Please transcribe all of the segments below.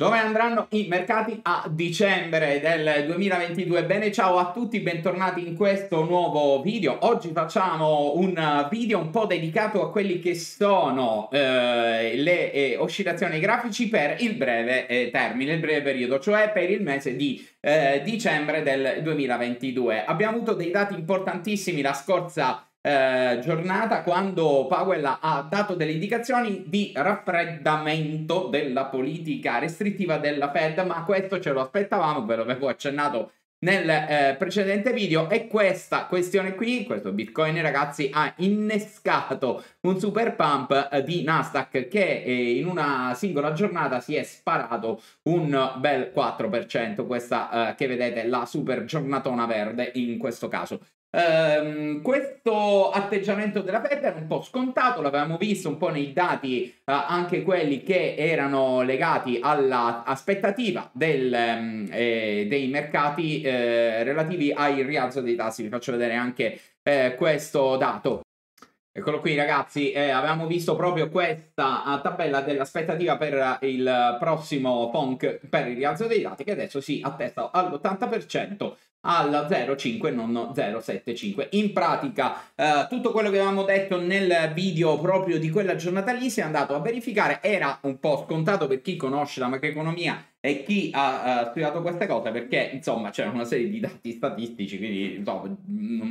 Dove andranno i mercati a dicembre del 2022? Bene, ciao a tutti, bentornati in questo nuovo video. Oggi facciamo un video un po' dedicato a quelli che sono eh, le eh, oscillazioni grafici per il breve eh, termine, il breve periodo, cioè per il mese di eh, dicembre del 2022. Abbiamo avuto dei dati importantissimi la scorsa settimana eh, giornata quando Powell ha dato delle indicazioni di raffreddamento della politica restrittiva della Fed, ma questo ce lo aspettavamo, ve l'avevo accennato nel eh, precedente video e questa questione qui, questo Bitcoin ragazzi ha innescato un super pump eh, di Nasdaq che eh, in una singola giornata si è sparato un bel 4%, questa eh, che vedete la super giornatona verde in questo caso. Um, questo atteggiamento della Fed era un po' scontato, l'avevamo visto un po' nei dati, uh, anche quelli che erano legati all'aspettativa um, ehm, eh, dei mercati eh, relativi ai rialzo dei tassi. Vi faccio vedere anche eh, questo dato. Eccolo qui ragazzi, eh, avevamo visto proprio questa eh, tabella dell'aspettativa per eh, il prossimo PONC per il rialzo dei dati che adesso si attesta all'80% alla 05 non 075 In pratica eh, tutto quello che avevamo detto nel video proprio di quella giornata lì si è andato a verificare, era un po' scontato per chi conosce la macroeconomia e chi ha uh, studiato queste cose perché insomma c'era una serie di dati statistici quindi insomma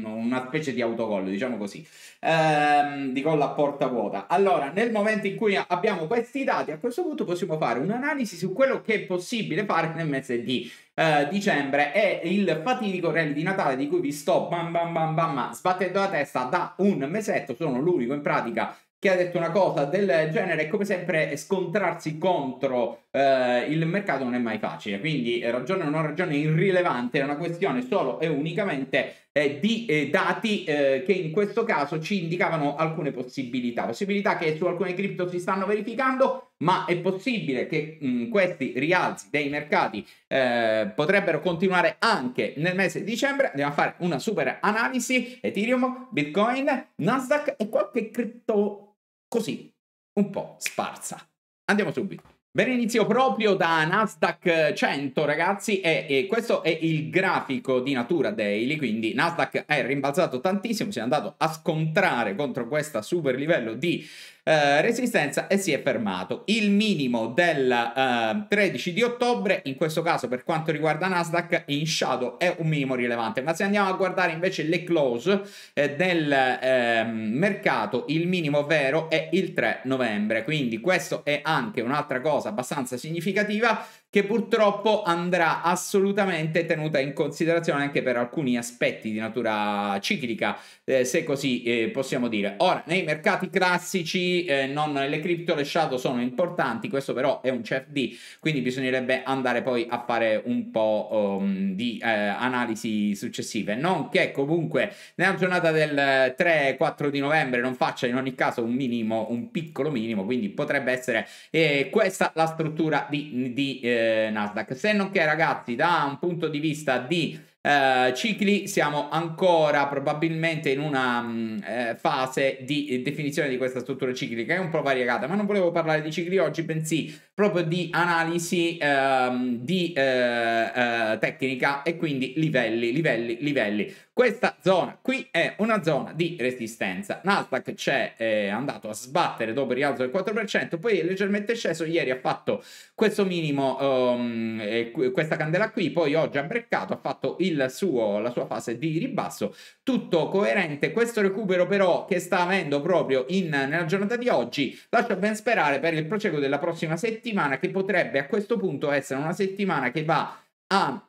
una specie di autocollo, diciamo così ehm, di colla a porta vuota allora nel momento in cui abbiamo questi dati a questo punto possiamo fare un'analisi su quello che è possibile fare nel mese di eh, dicembre e il fatidico rally di Natale di cui vi sto bam bam bam bam sbattendo la testa da un mesetto sono l'unico in pratica che ha detto una cosa del genere e come sempre scontrarsi contro eh, il mercato non è mai facile, quindi eh, ragione o non ragione irrilevante, è una questione solo e unicamente eh, di eh, dati eh, che in questo caso ci indicavano alcune possibilità, possibilità che su alcune cripto si stanno verificando, ma è possibile che mh, mm, questi rialzi dei mercati eh, potrebbero continuare anche nel mese di dicembre, andiamo a fare una super analisi Ethereum, Bitcoin, Nasdaq e qualche cripto così, un po' sparsa. Andiamo subito. Bene, inizio proprio da Nasdaq 100 ragazzi e, e, questo è il grafico di natura daily, quindi Nasdaq è rimbalzato tantissimo, si è andato a scontrare contro questo super livello di eh, resistenza e si è fermato. Il minimo del eh, 13 di ottobre, in questo caso per quanto riguarda Nasdaq, in shadow è un minimo rilevante, ma se andiamo a guardare invece le close eh, del ehm, mercato, il minimo vero è il 3 novembre, quindi questo è anche un'altra cosa abbastanza significativa che purtroppo andrà assolutamente tenuta in considerazione anche per alcuni aspetti di natura ciclica, eh, se così eh, possiamo dire. Ora, nei mercati classici eh, non le cripto, le shadow sono importanti, questo però è un CFD, certo quindi bisognerebbe andare poi a fare un po' um, di eh, analisi successive, non che comunque nella giornata del 3-4 eh, di novembre non faccia in ogni caso un minimo, un piccolo minimo, quindi potrebbe essere eh, questa la struttura di... di Nasdaq. Se non che ragazzi, da un punto di vista di eh, cicli siamo ancora probabilmente in una mh, mm, eh, fase di definizione di questa struttura ciclica, è un po' variegata, ma non volevo parlare di cicli oggi, bensì proprio di analisi ehm, di eh, eh tecnica e quindi livelli, livelli, livelli. Questa zona qui è una zona di resistenza. Nasdaq c'è eh, andato a sbattere dopo il rialzo del 4%, poi è leggermente sceso. Ieri ha fatto questo minimo, um, eh, questa candela qui, poi oggi ha breccato, ha fatto il suo, la sua fase di ribasso. Tutto coerente, questo recupero però che sta avendo proprio in, nella giornata di oggi lascia ben sperare per il processo della prossima settimana che potrebbe a questo punto essere una settimana che va a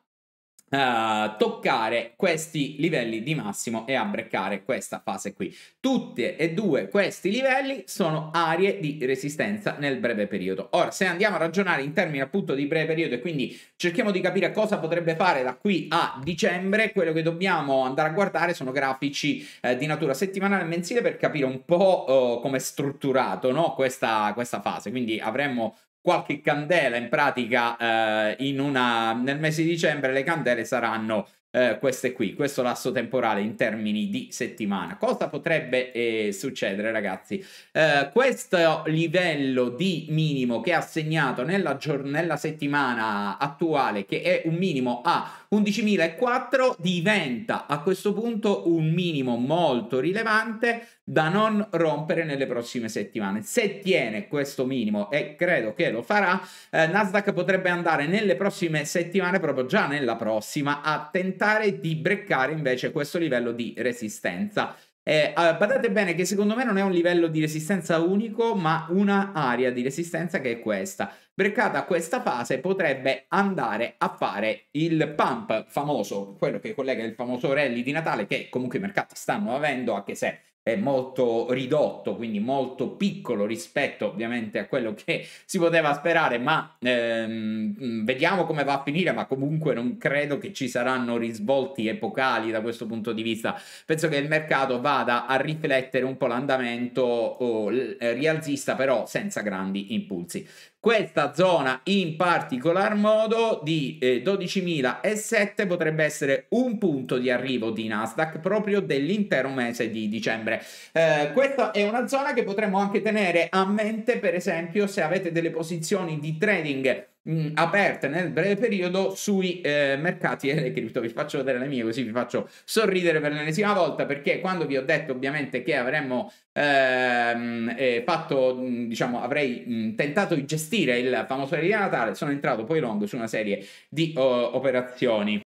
Uh, toccare questi livelli di massimo e a breccare questa fase qui. Tutti e due questi livelli sono aree di resistenza nel breve periodo. Ora, se andiamo a ragionare in termini appunto di breve periodo e quindi cerchiamo di capire cosa potrebbe fare da qui a dicembre, quello che dobbiamo andare a guardare sono grafici eh, di natura settimanale e mensile per capire un po' eh, come è strutturato no? questa, questa fase. Quindi avremmo qualche candela in pratica eh, in una... nel mese di dicembre le candele saranno eh, queste qui questo lasso temporale in termini di settimana cosa potrebbe eh, succedere ragazzi eh, questo livello di minimo che ha segnato nella, giorn- nella settimana attuale che è un minimo a 11.004 diventa a questo punto un minimo molto rilevante da non rompere nelle prossime settimane. Se tiene questo minimo, e credo che lo farà, eh, Nasdaq potrebbe andare nelle prossime settimane, proprio già nella prossima, a tentare di breccare invece questo livello di resistenza. Eh, ah, badate bene che secondo me non è un livello di resistenza unico, ma una area di resistenza che è questa. Breccata questa fase potrebbe andare a fare il pump famoso, quello che collega il famoso rally di Natale che comunque i mercati stanno avendo, anche se è molto ridotto, quindi molto piccolo rispetto ovviamente a quello che si poteva sperare, ma ehm, vediamo come va a finire, ma comunque non credo che ci saranno risvolti epocali da questo punto di vista. Penso che il mercato vada a riflettere un po' l'andamento oh, rialzista, però senza grandi impulsi. Questa zona in particolar modo di eh, 12.007 potrebbe essere un punto di arrivo di Nasdaq proprio dell'intero mese di dicembre. Eh, questa è una zona che potremmo anche tenere a mente per esempio se avete delle posizioni di trading mh, mm, aperte nel breve periodo sui eh, mercati delle cripto. Vi faccio vedere le mie così vi faccio sorridere per l'ennesima volta perché quando vi ho detto ovviamente che avremmo ehm, eh, fatto, mm, diciamo, avrei mh, mm, tentato di gestire il famoso aereo di Natale, sono entrato poi long su una serie di oh, operazioni.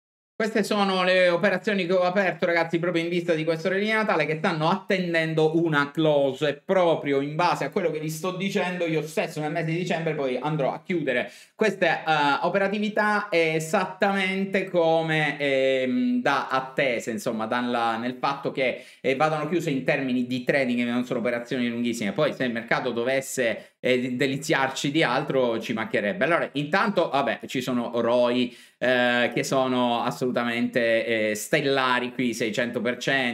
Queste sono le operazioni che ho aperto, ragazzi, proprio in vista di questo regno di Natale, che stanno attendendo una close. E proprio in base a quello che vi sto dicendo, io stesso nel mese di dicembre poi andrò a chiudere queste uh, operatività esattamente come ehm, da attese, insomma, dalla, nel fatto che eh, vadano chiuse in termini di trading, che non sono operazioni lunghissime. Poi se il mercato dovesse e deliziarci di altro ci mancherebbe. Allora, intanto, vabbè, ci sono ROI eh, che sono assolutamente eh, stellari qui, 600%,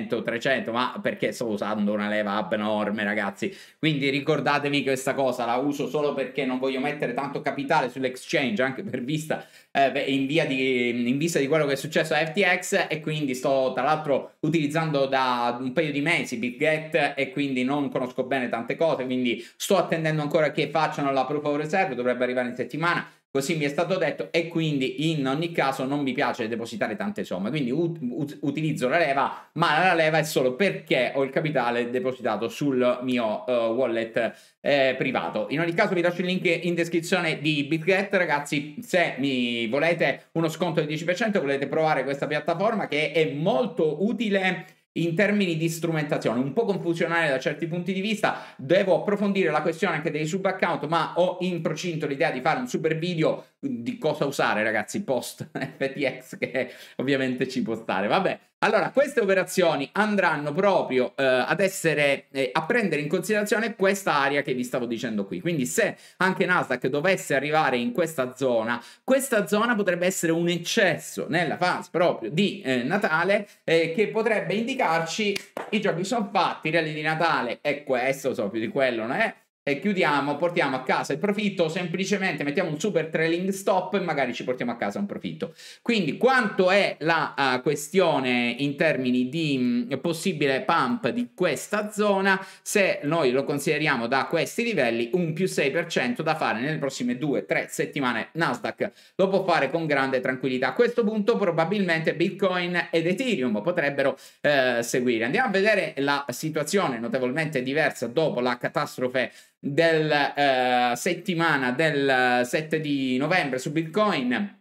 300%, ma perché sto usando una leva abnorme, ragazzi. Quindi ricordatevi questa cosa la uso solo perché non voglio mettere tanto capitale sull'exchange, anche per vista eh, in, via di, in vista di quello che è successo a FTX e quindi sto tra l'altro utilizzando da un paio di mesi BitGet e quindi non conosco bene tante cose, quindi sto attendendo ancora che facciano la proof of reserve, dovrebbe arrivare in settimana Così mi è stato detto e quindi in ogni caso non mi piace depositare tante somme, quindi ut ut utilizzo la leva, ma la leva è solo perché ho il capitale depositato sul mio uh, wallet eh, privato. In ogni caso vi lascio il link in descrizione di BitGet, ragazzi, se mi volete uno sconto del 10%, volete provare questa piattaforma che è molto utile in termini di strumentazione, un po' confusionale da certi punti di vista, devo approfondire la questione anche dei sub account, ma ho in procinto l'idea di fare un super video di cosa usare, ragazzi, post FTX, che ovviamente ci può stare. Vabbè, allora queste operazioni andranno proprio eh, ad essere, eh, a prendere in considerazione questa area che vi stavo dicendo qui. Quindi se anche Nasdaq dovesse arrivare in questa zona, questa zona potrebbe essere un eccesso nella fase proprio di eh, Natale eh, che potrebbe indicarci i giochi sono fatti, i reali di Natale è questo, so più di quello, non è? Eh? e chiudiamo, portiamo a casa il profitto, o semplicemente mettiamo un super trailing stop e magari ci portiamo a casa un profitto. Quindi quanto è la uh, questione in termini di mh, mm, possibile pump di questa zona? Se noi lo consideriamo da questi livelli, un più 6% da fare nelle prossime 2-3 settimane Nasdaq. Lo può fare con grande tranquillità. A questo punto probabilmente Bitcoin ed Ethereum potrebbero eh, seguire. Andiamo a vedere la situazione notevolmente diversa dopo la catastrofe della eh, settimana del 7 di novembre su Bitcoin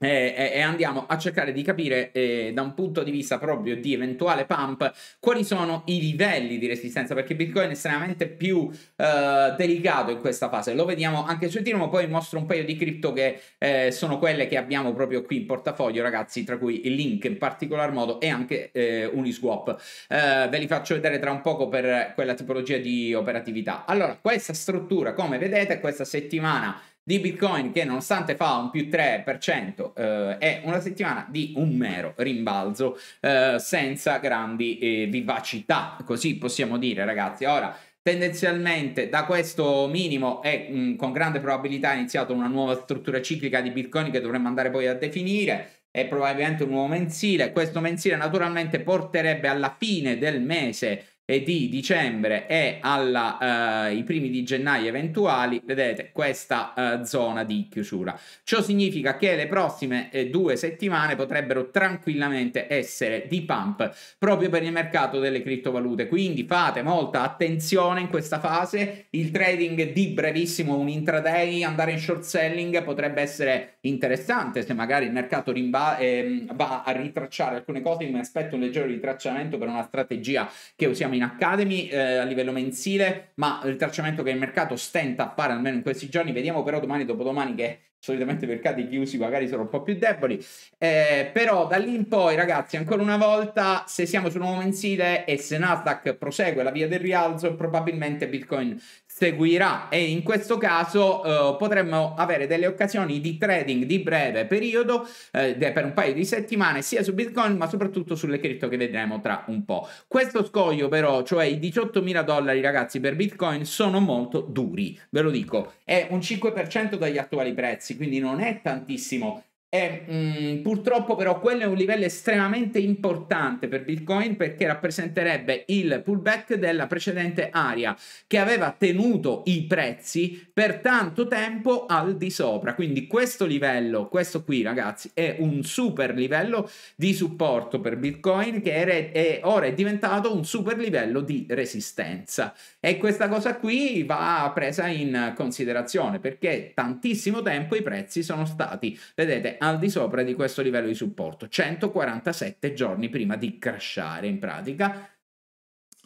e, e, andiamo a cercare di capire eh, da un punto di vista proprio di eventuale pump quali sono i livelli di resistenza perché Bitcoin è estremamente più eh, delicato in questa fase lo vediamo anche su Ethereum poi mostro un paio di cripto che eh, sono quelle che abbiamo proprio qui in portafoglio ragazzi tra cui il Link in particolar modo e anche eh, Uniswap eh, ve li faccio vedere tra un poco per quella tipologia di operatività allora questa struttura come vedete questa settimana di Bitcoin che nonostante fa un più 3% eh, è una settimana di un mero rimbalzo eh, senza grandi eh, vivacità, così possiamo dire ragazzi. Ora tendenzialmente da questo minimo è mh, mm, con grande probabilità iniziata una nuova struttura ciclica di Bitcoin che dovremmo andare poi a definire è probabilmente un nuovo mensile, questo mensile naturalmente porterebbe alla fine del mese di dicembre e ai eh, uh, primi di gennaio eventuali, vedete questa uh, zona di chiusura. Ciò significa che le prossime eh, due settimane potrebbero tranquillamente essere di pump proprio per il mercato delle criptovalute, quindi fate molta attenzione in questa fase, il trading di brevissimo, un intraday, andare in short selling potrebbe essere interessante se magari il mercato rimba- ehm, va a ritracciare alcune cose, mi aspetto un leggero ritracciamento per una strategia che usiamo in in Academy eh, a livello mensile, ma il tracciamento che il mercato stenta a fare almeno in questi giorni, vediamo però domani dopodomani che solitamente i mercati chiusi magari sono un po' più deboli, eh, però da lì in poi ragazzi ancora una volta se siamo sul nuovo mensile e se Nasdaq prosegue la via del rialzo probabilmente Bitcoin seguirà e in questo caso eh, potremmo avere delle occasioni di trading di breve periodo eh, per un paio di settimane sia su Bitcoin ma soprattutto sulle cripto che vedremo tra un po'. Questo scoglio però, cioè i 18 mila dollari ragazzi per Bitcoin sono molto duri, ve lo dico, è un 5% dagli attuali prezzi, quindi non è tantissimo e, mh, mm, purtroppo però quello è un livello estremamente importante per Bitcoin perché rappresenterebbe il pullback della precedente area che aveva tenuto i prezzi per tanto tempo al di sopra. Quindi questo livello, questo qui ragazzi, è un super livello di supporto per Bitcoin che è, è ora è diventato un super livello di resistenza. E questa cosa qui va presa in considerazione perché tantissimo tempo i prezzi sono stati, vedete, al di sopra di questo livello di supporto, 147 giorni prima di crashare in pratica.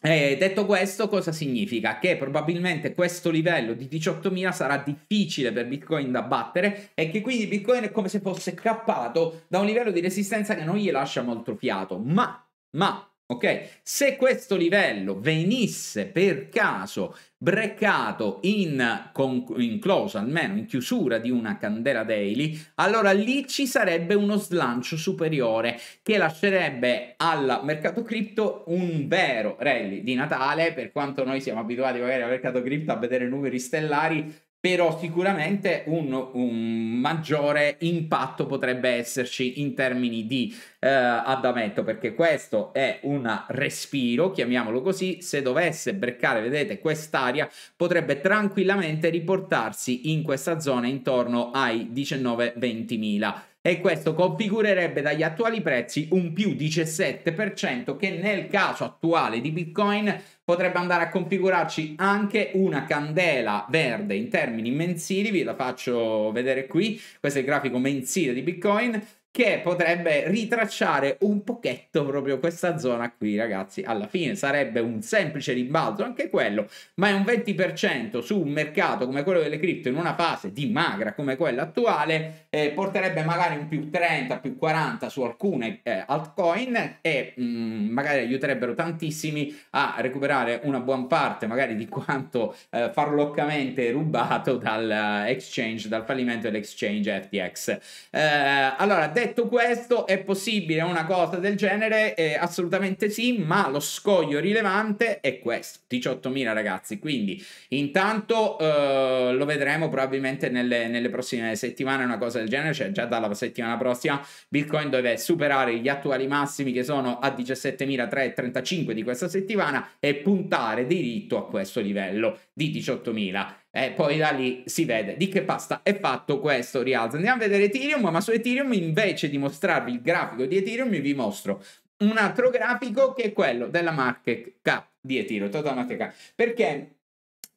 E detto questo, cosa significa? Che probabilmente questo livello di 18.000 sarà difficile per Bitcoin da battere e che quindi Bitcoin è come se fosse scappato da un livello di resistenza che non gli lascia molto fiato. Ma, ma, Ok? Se questo livello venisse per caso breccato in, in close, almeno in chiusura di una candela daily, allora lì ci sarebbe uno slancio superiore che lascerebbe al mercato cripto un vero rally di Natale, per quanto noi siamo abituati magari al mercato cripto a vedere numeri stellari, però sicuramente un, un, maggiore impatto potrebbe esserci in termini di eh, addamento, perché questo è un respiro, chiamiamolo così, se dovesse breccare, vedete, quest'area potrebbe tranquillamente riportarsi in questa zona intorno ai 19-20 mila e questo configurerebbe dagli attuali prezzi un più 17% che nel caso attuale di Bitcoin potrebbe andare a configurarci anche una candela verde in termini mensili, vi la faccio vedere qui, questo è il grafico mensile di Bitcoin, che potrebbe ritracciare un pochetto proprio questa zona qui ragazzi alla fine sarebbe un semplice rimbalzo anche quello ma è un 20% su un mercato come quello delle cripto in una fase di magra come quella attuale eh, porterebbe magari un più 30 più 40 su alcune eh, altcoin e mh, mm, magari aiuterebbero tantissimi a recuperare una buona parte magari di quanto eh, farloccamente rubato dal eh, exchange dal fallimento dell'exchange FTX eh, allora detto questo, è possibile una cosa del genere? Eh, assolutamente sì, ma lo scoglio rilevante è questo, 18.000 ragazzi, quindi intanto eh, lo vedremo probabilmente nelle, nelle, prossime settimane, una cosa del genere, cioè già dalla settimana prossima Bitcoin deve superare gli attuali massimi che sono a 17.335 di questa settimana e puntare diritto a questo livello di 18.000 eh, poi da lì si vede di che pasta è fatto questo rialzo. Andiamo a vedere Ethereum, ma su Ethereum invece di mostrarvi il grafico di Ethereum vi mostro un altro grafico che è quello della market cap di Ethereum, total market cap, perché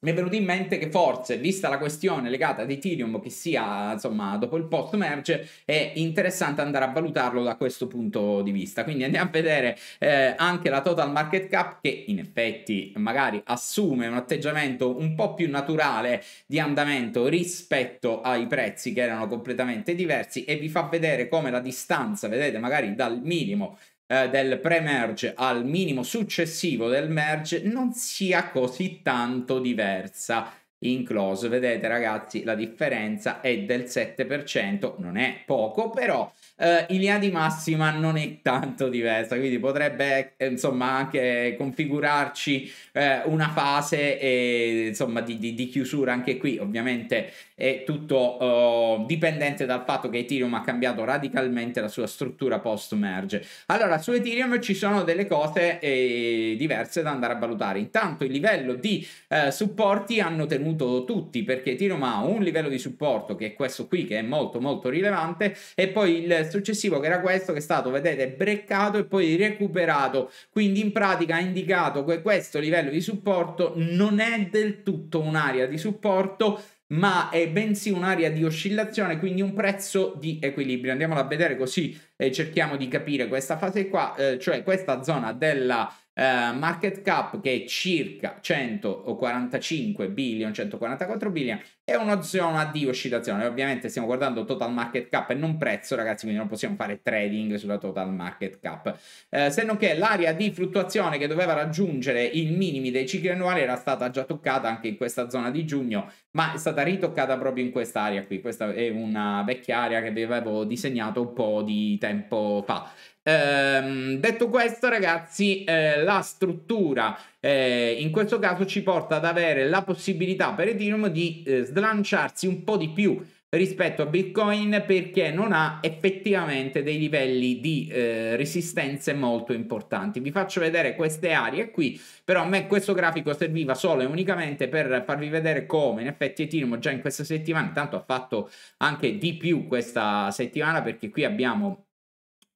mi è venuto in mente che forse, vista la questione legata ad Ethereum, che sia insomma dopo il post merge, è interessante andare a valutarlo da questo punto di vista. Quindi andiamo a vedere eh, anche la total market cap, che in effetti magari assume un atteggiamento un po' più naturale di andamento rispetto ai prezzi che erano completamente diversi e vi fa vedere come la distanza, vedete, magari dal minimo eh, del pre-merge al minimo successivo del merge non sia così tanto diversa in close. Vedete ragazzi, la differenza è del 7%, non è poco, però eh, in linea di massima non è tanto diversa, quindi potrebbe eh, insomma anche configurarci eh, una fase eh, insomma di, di, di, chiusura anche qui, ovviamente è tutto uh, dipendente dal fatto che Ethereum ha cambiato radicalmente la sua struttura post merge. Allora, su Ethereum ci sono delle cose eh, diverse da andare a valutare. Intanto il livello di eh, supporti hanno tenuto tutti perché Ethereum ha un livello di supporto che è questo qui che è molto molto rilevante e poi il successivo che era questo che è stato, vedete, breccato e poi recuperato. Quindi in pratica ha indicato che questo livello di supporto non è del tutto un'area di supporto ma è bensì un'area di oscillazione, quindi un prezzo di equilibrio. Andiamola a vedere così eh, cerchiamo di capire questa fase qua, eh, cioè questa zona della Uh, market cap che è circa 145 billion, 144 billion, è una zona di oscillazione. Ovviamente stiamo guardando total market cap e non prezzo, ragazzi, quindi non possiamo fare trading sulla total market cap. Uh, se non che l'area di fluttuazione che doveva raggiungere i minimi dei cicli annuali era stata già toccata anche in questa zona di giugno, ma è stata ritoccata proprio in quest'area qui. Questa è una vecchia area che vi avevo disegnato un po' di tempo fa. Ehm, detto questo, ragazzi, eh, la struttura eh, in questo caso ci porta ad avere la possibilità per Ethereum di eh, slanciarsi un po' di più rispetto a Bitcoin perché non ha effettivamente dei livelli di eh, resistenze molto importanti. Vi faccio vedere queste aree qui, però a me questo grafico serviva solo e unicamente per farvi vedere come in effetti Ethereum già in questa settimana, intanto ha fatto anche di più questa settimana perché qui abbiamo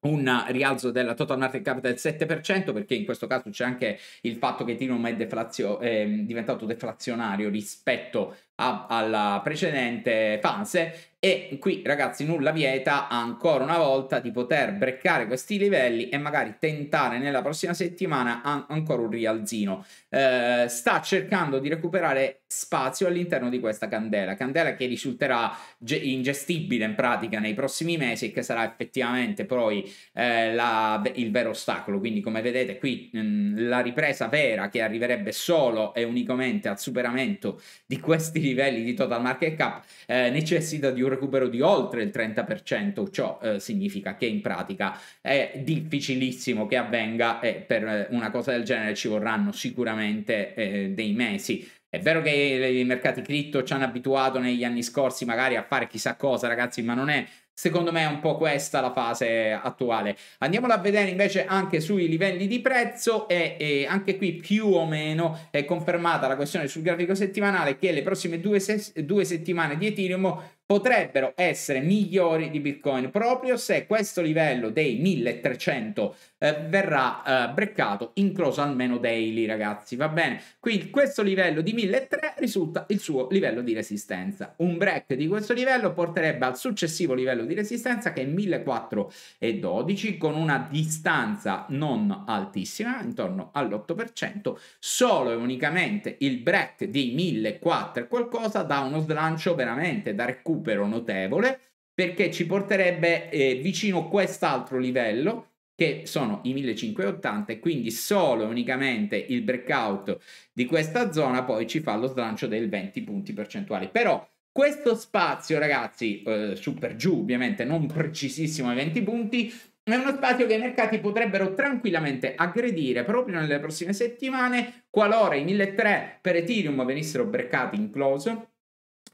un rialzo della total market cap del 7% perché in questo caso c'è anche il fatto che Ethereum è, deflazio- è ehm, diventato deflazionario rispetto a- alla precedente fase e qui ragazzi nulla vieta ancora una volta di poter breccare questi livelli e magari tentare nella prossima settimana an ancora un rialzino. Eh, sta cercando di recuperare spazio all'interno di questa candela, candela che risulterà ingestibile in pratica nei prossimi mesi e che sarà effettivamente poi eh, la, il vero ostacolo. Quindi come vedete qui mh, mm, la ripresa vera che arriverebbe solo e unicamente al superamento di questi livelli di total market cap eh, necessita di un recupero di oltre il 30%, ciò eh, significa che in pratica è difficilissimo che avvenga e per eh, una cosa del genere ci vorranno sicuramente eh, dei mesi. È vero che i mercati cripto ci hanno abituato negli anni scorsi magari a fare chissà cosa, ragazzi, ma non è Secondo me un po' questa la fase attuale. Andiamola a vedere invece anche sui livelli di prezzo e, e, anche qui più o meno è confermata la questione sul grafico settimanale che le prossime due, se due settimane di Ethereum potrebbero essere migliori di Bitcoin proprio se questo livello dei 1300 eh, verrà eh, breccato in close almeno daily, ragazzi, va bene? Quindi questo livello di 1003 risulta il suo livello di resistenza. Un break di questo livello porterebbe al successivo livello di resistenza che è 1412 con una distanza non altissima, intorno all'8%, solo e unicamente il break di 1400 qualcosa da uno slancio veramente da recupero notevole perché ci porterebbe eh, vicino quest'altro livello che sono i 1580 e quindi solo e unicamente il breakout di questa zona poi ci fa lo slancio del 20 punti percentuali. Però questo spazio, ragazzi, eh, su per giù ovviamente, non precisissimo ai 20 punti, è uno spazio che i mercati potrebbero tranquillamente aggredire proprio nelle prossime settimane qualora i 1.300 per Ethereum venissero breccati in close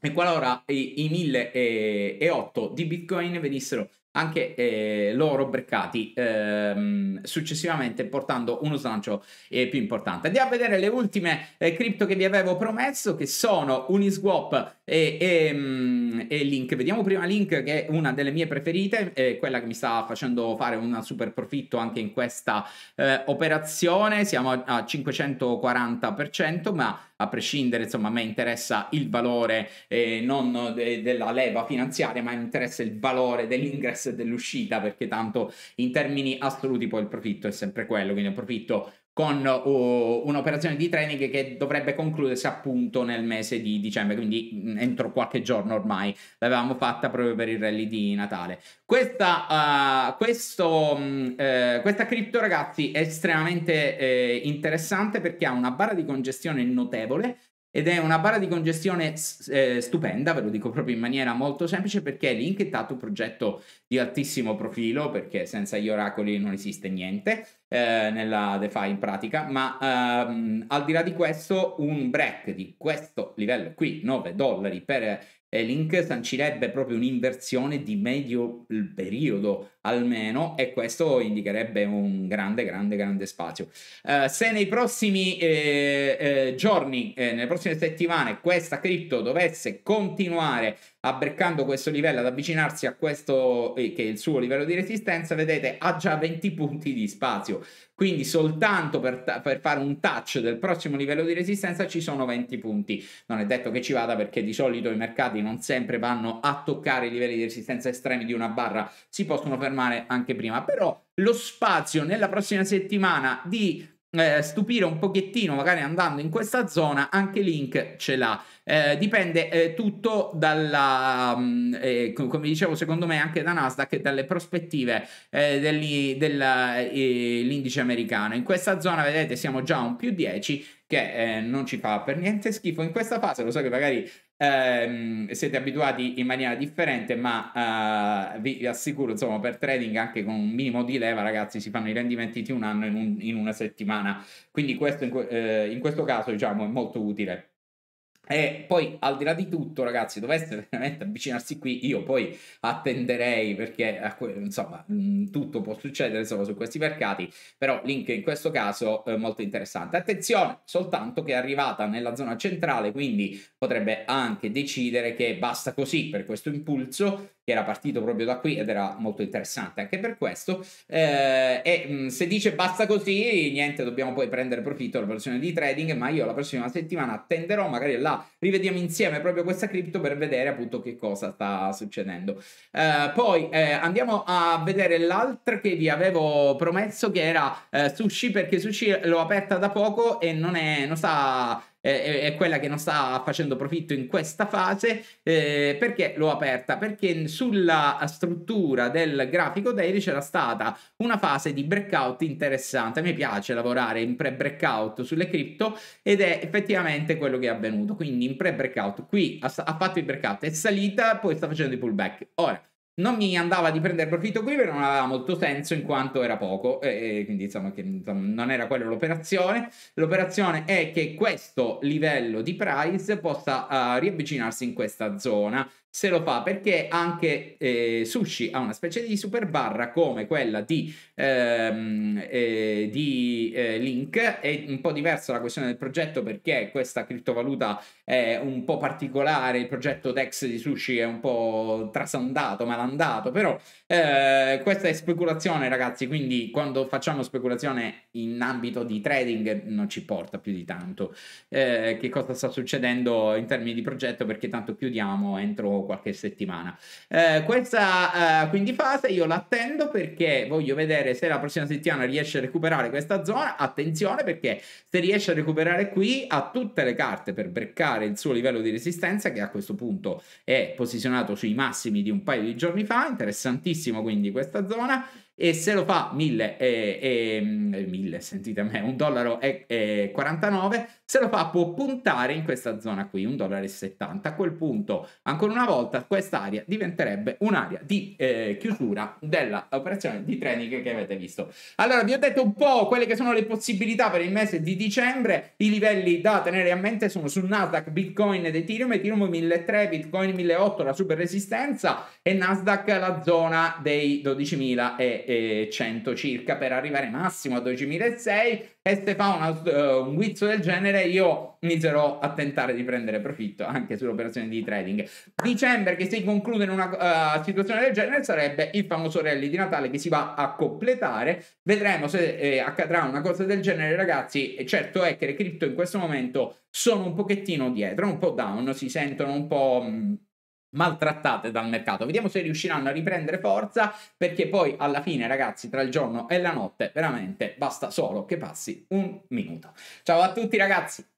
e qualora i, i 1.008 di Bitcoin venissero anche eh, loro breccati ehm, successivamente portando uno slancio eh, più importante. Andiamo a vedere le ultime eh, cripto che vi avevo promesso che sono Uniswap e, e, mm, e, Link. Vediamo prima Link che è una delle mie preferite, eh, quella che mi sta facendo fare un super profitto anche in questa eh, operazione. Siamo a, a 540%, ma a prescindere, insomma, a me interessa il valore eh, non de- della leva finanziaria, ma mi interessa il valore dell'ingresso e dell'uscita, perché tanto in termini assoluti poi il profitto è sempre quello, quindi un profitto con uh, un'operazione di training che dovrebbe concludersi appunto nel mese di dicembre, quindi mm, entro qualche giorno ormai l'avevamo fatta proprio per il rally di Natale. Questa, uh, questo, um, questa cripto ragazzi è estremamente eh, interessante perché ha una barra di congestione notevole, ed è una barra di congestione eh, stupenda, ve lo dico proprio in maniera molto semplice perché è linkettato un progetto di altissimo profilo perché senza gli oracoli non esiste niente eh, nella DeFi in pratica, ma ehm, al di là di questo un break di questo livello qui, 9 dollari per eh, Link sancirebbe proprio un'inversione di medio periodo almeno e questo indicherebbe un grande grande grande spazio eh, se nei prossimi eh, eh, giorni eh, nelle prossime settimane questa cripto dovesse continuare abbeccando questo livello, ad avvicinarsi a questo eh, che è il suo livello di resistenza, vedete ha già 20 punti di spazio. Quindi soltanto per, per, fare un touch del prossimo livello di resistenza ci sono 20 punti. Non è detto che ci vada perché di solito i mercati non sempre vanno a toccare i livelli di resistenza estremi di una barra, si possono fermare anche prima, però lo spazio nella prossima settimana di eh, stupire un pochettino magari andando in questa zona, anche Link ce l'ha. Eh, dipende eh, tutto dalla, mm, eh, come dicevo, secondo me anche da Nasdaq e dalle prospettive eh, dell'indice eh, americano. In questa zona, vedete, siamo già a un più 10 che eh, non ci fa per niente schifo. In questa fase, lo so che magari eh, siete abituati in maniera differente, ma eh, vi, vi, assicuro, insomma, per trading anche con un minimo di leva, ragazzi, si fanno i rendimenti di un anno in, un, in una settimana. Quindi questo, in, eh, in questo caso, diciamo, è molto utile. E poi al di là di tutto, ragazzi, doveste veramente avvicinarsi qui, io poi attenderei perché insomma mm, tutto può succedere insomma, su questi mercati, però link in questo caso eh, molto interessante. Attenzione, soltanto che è arrivata nella zona centrale, quindi potrebbe anche decidere che basta così per questo impulso che era partito proprio da qui ed era molto interessante anche per questo. Eh, e mm, se dice basta così, niente, dobbiamo poi prendere profitto versione di trading, ma io la prossima settimana attenderò, magari la rivediamo insieme proprio questa cripto per vedere appunto che cosa sta succedendo. Eh, poi eh, andiamo a vedere l'altra che vi avevo promesso che era eh, Sushi perché Sushi l'ho aperta da poco e non, è, non sta eh, è quella che non sta facendo profitto in questa fase eh, perché l'ho aperta perché sulla struttura del grafico daily c'era stata una fase di breakout interessante mi piace lavorare in pre breakout sulle cripto ed è effettivamente quello che è avvenuto quindi in pre breakout qui ha, ha fatto il breakout è salita poi sta facendo i pullback ora non mi andava di prendere profitto qui perché non aveva molto senso in quanto era poco e, e quindi insomma, che, insomma, non era quella l'operazione l'operazione è che questo livello di price possa uh, riavvicinarsi in questa zona se lo fa perché anche eh, Sushi ha una specie di super barra come quella di, ehm, eh, di eh, Link. È un po' diversa la questione del progetto perché questa criptovaluta è un po' particolare. Il progetto DEX di Sushi è un po' trasandato, malandato, però eh, questa è speculazione, ragazzi. Quindi quando facciamo speculazione in ambito di trading non ci porta più di tanto. Eh, che cosa sta succedendo in termini di progetto perché tanto chiudiamo entro qualche settimana. Eh, questa eh, quindi fase io l'attendo perché voglio vedere se la prossima settimana riesce a recuperare questa zona. Attenzione perché se riesce a recuperare qui ha tutte le carte per breccare il suo livello di resistenza che a questo punto è posizionato sui massimi di un paio di giorni fa. Interessantissimo quindi questa zona e se lo fa 1000, eh, eh, 1000 sentite me, un dollaro e, eh, 49, se lo fa può puntare in questa zona qui, un dollaro e 70. A quel punto, ancora una volta, quest'area diventerebbe un'area di eh, chiusura dell'operazione di training che avete visto. Allora, vi ho detto un po' quelle che sono le possibilità per il mese di dicembre, i livelli da tenere a mente sono sul Nasdaq, Bitcoin ed Ethereum, Ethereum 1003, Bitcoin 1008, la super resistenza e Nasdaq la zona dei 12.000 e 100 circa per arrivare massimo a 12.600 e se fa una, uh, un guizzo del genere io inizierò a tentare di prendere profitto anche sull'operazione di trading. Dicembre che si conclude in una uh, situazione del genere sarebbe il famoso rally di Natale che si va a completare. Vedremo se eh, accadrà una cosa del genere ragazzi. Certo è che le cripto in questo momento sono un pochettino dietro, un po' down, si sentono un po'... Mh, mm, maltrattate dal mercato. Vediamo se riusciranno a riprendere forza perché poi alla fine ragazzi tra il giorno e la notte veramente basta solo che passi un minuto. Ciao a tutti ragazzi!